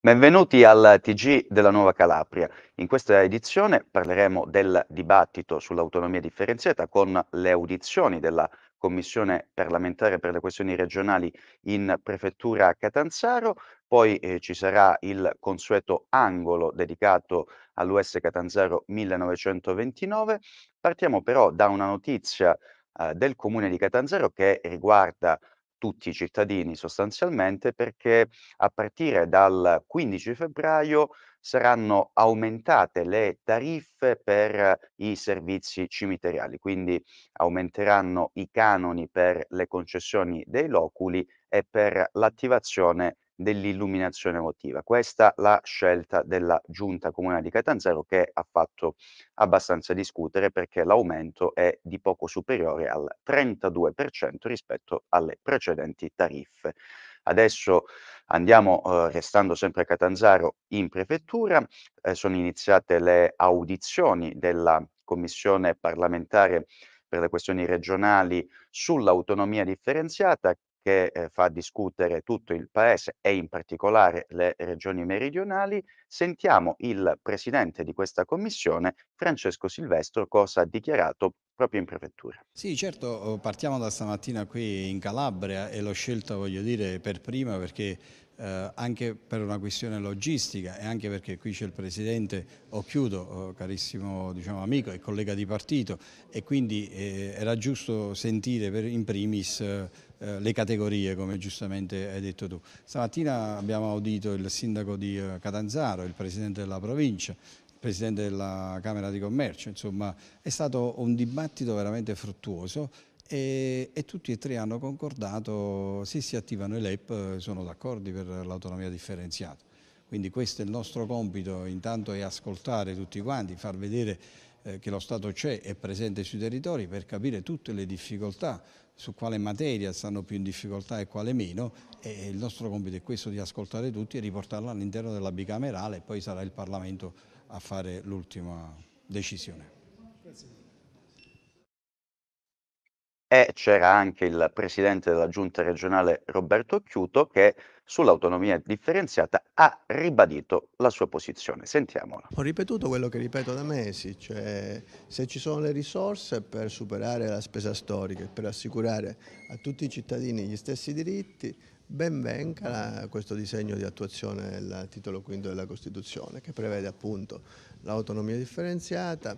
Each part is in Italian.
Benvenuti al TG della Nuova Calabria. In questa edizione parleremo del dibattito sull'autonomia differenziata con le audizioni della Commissione parlamentare per le questioni regionali in prefettura Catanzaro, poi eh, ci sarà il consueto angolo dedicato all'US Catanzaro 1929. Partiamo però da una notizia eh, del comune di Catanzaro che riguarda tutti i cittadini sostanzialmente perché a partire dal 15 febbraio saranno aumentate le tariffe per i servizi cimiteriali, quindi aumenteranno i canoni per le concessioni dei loculi e per l'attivazione dell'illuminazione emotiva. Questa la scelta della giunta comunale di Catanzaro che ha fatto abbastanza discutere perché l'aumento è di poco superiore al 32% rispetto alle precedenti tariffe. Adesso andiamo, eh, restando sempre a Catanzaro, in prefettura. Eh, sono iniziate le audizioni della Commissione parlamentare per le questioni regionali sull'autonomia differenziata che eh, fa discutere tutto il Paese e in particolare le regioni meridionali, sentiamo il presidente di questa commissione, Francesco Silvestro, cosa ha dichiarato proprio in prefettura. Sì, certo, eh, partiamo da stamattina qui in Calabria e l'ho scelta, voglio dire, per prima perché eh, anche per una questione logistica e anche perché qui c'è il Presidente Occhiuto, eh, carissimo diciamo, amico e collega di partito e quindi eh, era giusto sentire per, in primis eh, eh, le categorie, come giustamente hai detto tu. Stamattina abbiamo audito il sindaco di eh, Catanzaro, il presidente della provincia, il presidente della Camera di Commercio, insomma è stato un dibattito veramente fruttuoso e, e, tutti e tre hanno concordato se si attivano i LEP eh, sono d'accordo per l'autonomia differenziata. Quindi questo è il nostro compito, intanto è ascoltare tutti quanti, far vedere che lo Stato c'è, è presente sui territori per capire tutte le difficoltà, su quale materia stanno più in difficoltà e quale meno e il nostro compito è questo di ascoltare tutti e riportarla all'interno della bicamerale e poi sarà il Parlamento a fare l'ultima decisione e c'era anche il presidente della giunta regionale Roberto Chiuto che sull'autonomia differenziata ha ribadito la sua posizione. Sentiamola. Ho ripetuto quello che ripeto da mesi, cioè se ci sono le risorse per superare la spesa storica e per assicurare a tutti i cittadini gli stessi diritti, Ben venga questo disegno di attuazione del titolo quinto della Costituzione che prevede appunto l'autonomia differenziata,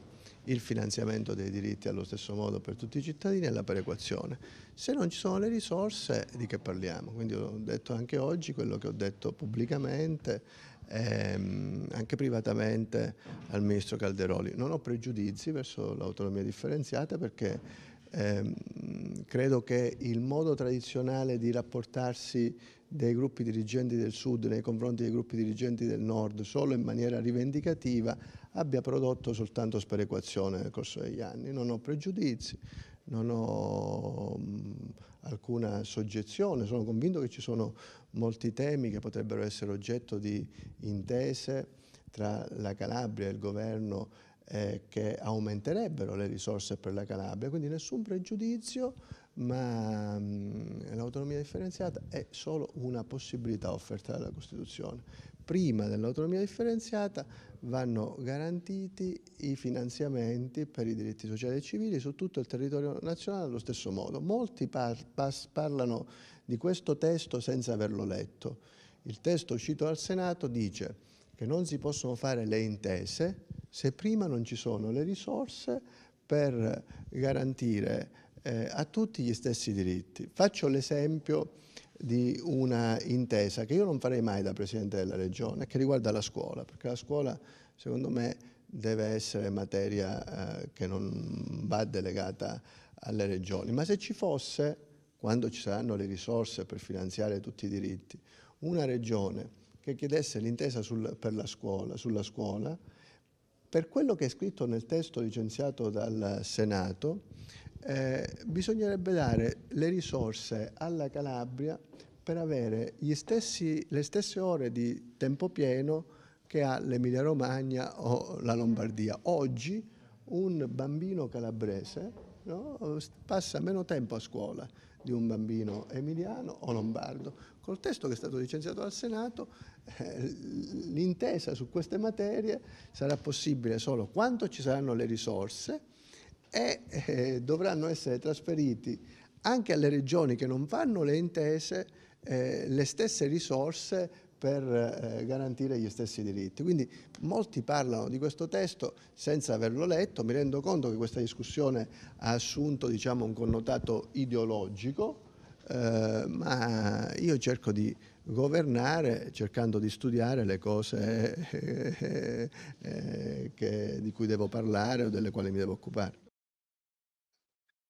il finanziamento dei diritti allo stesso modo per tutti i cittadini e la perequazione. Se non ci sono le risorse di che parliamo? Quindi ho detto anche oggi quello che ho detto pubblicamente ehm, anche privatamente al Ministro Calderoli. Non ho pregiudizi verso l'autonomia differenziata perché Ehm, credo che il modo tradizionale di rapportarsi dei gruppi dirigenti del Sud nei confronti dei gruppi dirigenti del Nord solo in maniera rivendicativa abbia prodotto soltanto sperequazione nel corso degli anni. Non ho pregiudizi, non ho mh, alcuna soggezione, sono convinto che ci sono molti temi che potrebbero essere oggetto di intese tra la Calabria e il governo eh, che aumenterebbero le risorse per la Calabria, quindi nessun pregiudizio, ma mm, l'autonomia differenziata è solo una possibilità offerta dalla Costituzione. Prima dell'autonomia differenziata vanno garantiti i finanziamenti per i diritti sociali e civili su tutto il territorio nazionale allo stesso modo. Molti par parlano di questo testo senza averlo letto. Il testo uscito dal Senato dice che non si possono fare le intese, se prima non ci sono le risorse per garantire eh, a tutti gli stessi diritti. Faccio l'esempio di una intesa che io non farei mai da Presidente della Regione, che riguarda la scuola, perché la scuola secondo me deve essere materia eh, che non va delegata alle regioni, ma se ci fosse, quando ci saranno le risorse per finanziare tutti i diritti, una regione che chiedesse l'intesa per la scuola, sulla scuola, per quello che è scritto nel testo licenziato dal Senato, eh, bisognerebbe dare le risorse alla Calabria per avere stessi, le stesse ore di tempo pieno che ha l'Emilia Romagna o la Lombardia. Oggi un bambino calabrese no, passa meno tempo a scuola di un bambino emiliano o lombardo. Col testo che è stato licenziato dal Senato, eh, l'intesa su queste materie sarà possibile solo quando ci saranno le risorse e eh, dovranno essere trasferiti anche alle regioni che non fanno le intese eh, le stesse risorse per eh, garantire gli stessi diritti. Quindi molti parlano di questo testo senza averlo letto, mi rendo conto che questa discussione ha assunto diciamo, un connotato ideologico, eh, ma io cerco di governare cercando di studiare le cose eh, eh, che, di cui devo parlare o delle quali mi devo occupare.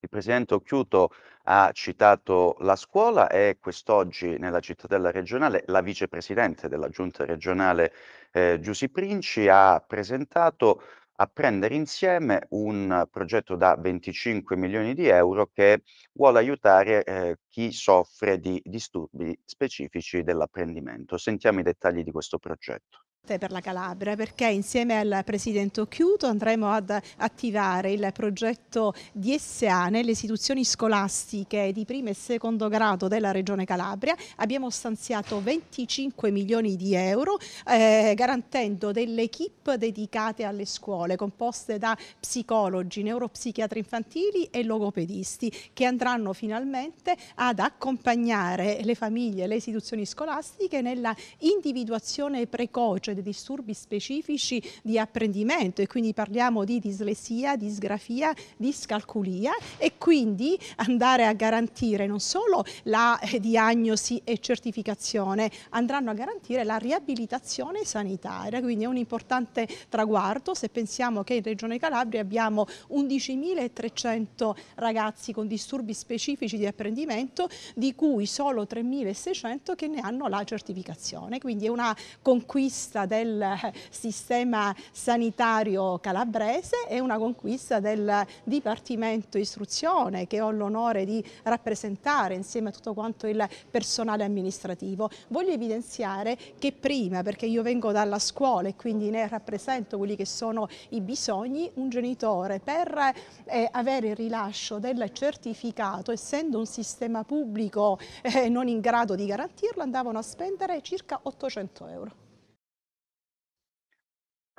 Il presidente Occhiuto ha citato la scuola e quest'oggi nella cittadella regionale la vicepresidente della giunta regionale eh, Giussi Princi ha presentato a prendere insieme un progetto da 25 milioni di euro che vuole aiutare eh, chi soffre di disturbi specifici dell'apprendimento. Sentiamo i dettagli di questo progetto per la Calabria perché insieme al Presidente Occhiuto andremo ad attivare il progetto DSA nelle istituzioni scolastiche di primo e secondo grado della Regione Calabria. Abbiamo stanziato 25 milioni di euro eh, garantendo delle equip dedicate alle scuole composte da psicologi, neuropsichiatri infantili e logopedisti che andranno finalmente ad accompagnare le famiglie e le istituzioni scolastiche nella individuazione precoce disagi cioè e dei disturbi specifici di apprendimento e quindi parliamo di dislessia, disgrafia, discalculia e quindi andare a garantire non solo la eh, diagnosi e certificazione, andranno a garantire la riabilitazione sanitaria, quindi è un importante traguardo se pensiamo che in Regione Calabria abbiamo 11.300 ragazzi con disturbi specifici di apprendimento di cui solo 3.600 che ne hanno la certificazione, quindi è una conquista conquista del sistema sanitario calabrese e una conquista del Dipartimento Istruzione che ho l'onore di rappresentare insieme a tutto quanto il personale amministrativo. Voglio evidenziare che prima, perché io vengo dalla scuola e quindi ne rappresento quelli che sono i bisogni, un genitore per eh, avere il rilascio del certificato, essendo un sistema pubblico eh, non in grado di garantirlo, andavano a spendere circa 800 euro.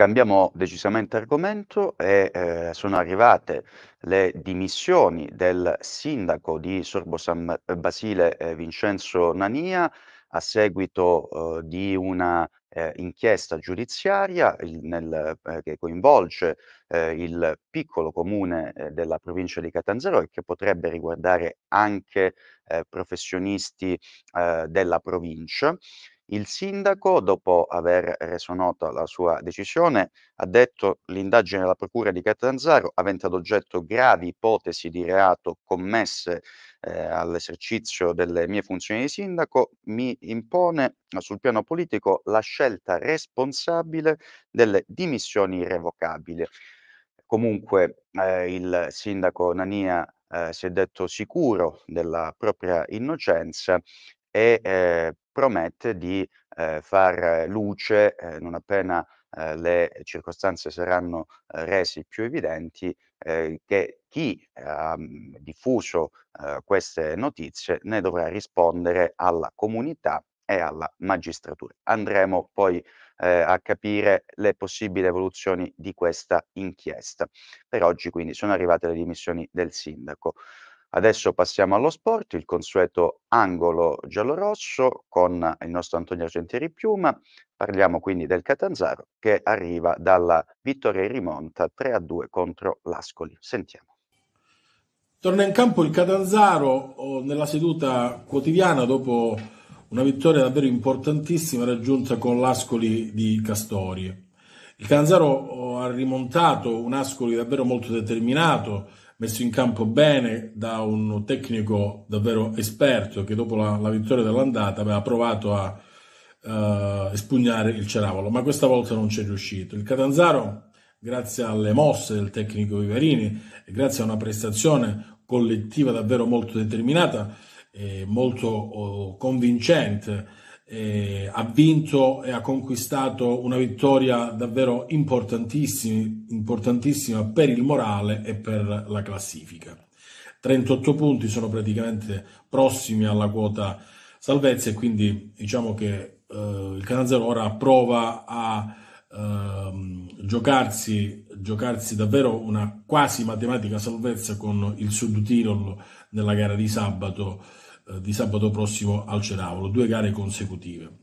Cambiamo decisamente argomento e eh, sono arrivate le dimissioni del sindaco di Sorbo San Basile eh, Vincenzo Nania a seguito eh, di una eh, inchiesta giudiziaria il, nel, eh, che coinvolge eh, il piccolo comune della provincia di Catanzaro e che potrebbe riguardare anche professionisti della provincia. Il sindaco, dopo aver reso nota la sua decisione, ha detto l'indagine della Procura di Catanzaro, avente ad oggetto gravi ipotesi di reato commesse eh, all'esercizio delle mie funzioni di sindaco, mi impone sul piano politico la scelta responsabile delle dimissioni irrevocabili. Comunque eh, il sindaco Nania eh, si è detto sicuro della propria innocenza e eh, promette di eh, far luce eh, non appena eh, le circostanze saranno eh, resi più evidenti eh, che chi ha mhmm, diffuso ehm, queste notizie ne dovrà rispondere alla comunità e alla magistratura. Andremo poi ehm, a capire le possibili evoluzioni di questa inchiesta. Per oggi quindi sono arrivate le dimissioni del sindaco. Adesso passiamo allo sport, il consueto angolo giallorosso con il nostro Antonio Argentieri Piuma. Parliamo quindi del Catanzaro che arriva dalla vittoria in rimonta 3-2 contro l'Ascoli. Sentiamo. Torna in campo il Catanzaro nella seduta quotidiana dopo una vittoria davvero importantissima raggiunta con l'Ascoli di Castorie. Il Catanzaro ha rimontato un Ascoli davvero molto determinato, messo in campo bene da un tecnico davvero esperto che dopo la, la vittoria dell'andata aveva provato a eh, espugnare il Ceravolo, ma questa volta non ci è riuscito. Il Catanzaro, grazie alle mosse del tecnico Viverini e grazie a una prestazione collettiva davvero molto determinata e molto oh, convincente, eh, ha vinto e ha conquistato una vittoria davvero importantissima, importantissima per il morale e per la classifica. 38 punti sono praticamente prossimi alla quota salvezza e quindi diciamo che Uh, il Canazero ora prova a uh, giocarsi, giocarsi, davvero una quasi matematica salvezza con il Sud Tirol nella gara di sabato eh, di sabato prossimo al Ceravolo, due gare consecutive.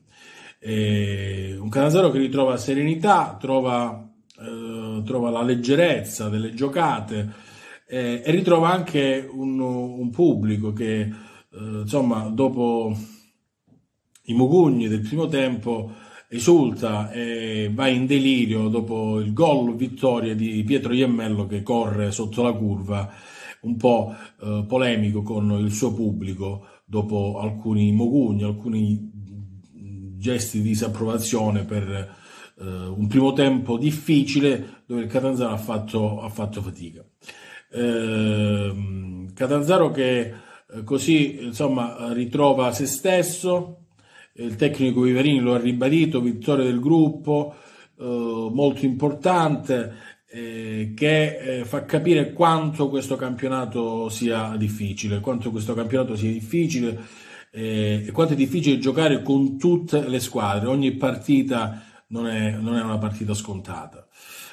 E un Canazaro che ritrova serenità, trova, eh, trova la leggerezza delle giocate eh, e ritrova anche un, un pubblico che eh, insomma dopo i mugugni del primo tempo esulta e va in delirio dopo il gol vittoria di Pietro Iemmello che corre sotto la curva un po' eh, polemico con il suo pubblico dopo alcuni mogugni, alcuni mm, gesti di disapprovazione per eh, un primo tempo difficile dove il Catanzaro ha fatto, ha fatto fatica. Eh, Catanzaro che eh, così insomma, ritrova se stesso, il tecnico Viverini lo ha ribadito, vittoria del gruppo, eh, molto importante, eh, che eh, fa capire quanto questo campionato sia difficile, quanto questo campionato sia difficile eh, e quanto è difficile giocare con tutte le squadre. Ogni partita non è, non è una partita scontata.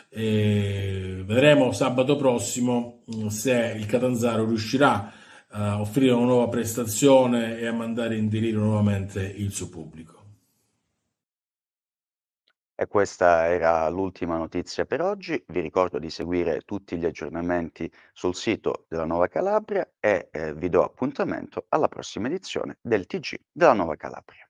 Eh, vedremo sabato prossimo mm, se il Catanzaro riuscirà a offrire una nuova prestazione e a mandare in delirio nuovamente il suo pubblico. E questa era l'ultima notizia per oggi. Vi ricordo di seguire tutti gli aggiornamenti sul sito della Nuova Calabria e eh, vi do appuntamento alla prossima edizione del TG della Nuova Calabria.